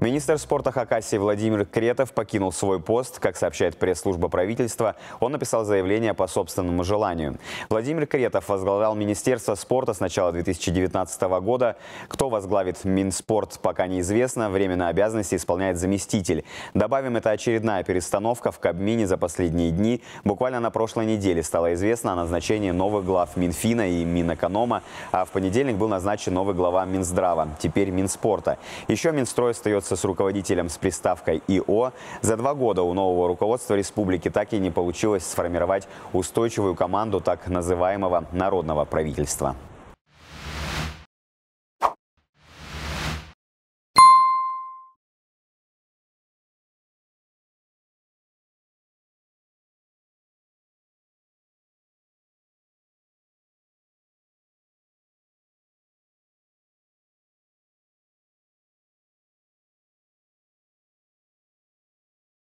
Министр спорта Хакасии Владимир Кретов покинул свой пост. Как сообщает пресс-служба правительства, он написал заявление по собственному желанию. Владимир Кретов возглавлял Министерство спорта с начала 2019 года. Кто возглавит Минспорт, пока неизвестно. Временно обязанности исполняет заместитель. Добавим, это очередная перестановка в Кабмине за последние дни. Буквально на прошлой неделе стало известно о назначении новых глав Минфина и Минэконома, а в понедельник был назначен новый глава Минздрава, теперь Минспорта. Еще Минстрой остается разбираться с руководителем с приставкой ИО, за два года у нового руководства республики так и не получилось сформировать устойчивую команду так называемого народного правительства.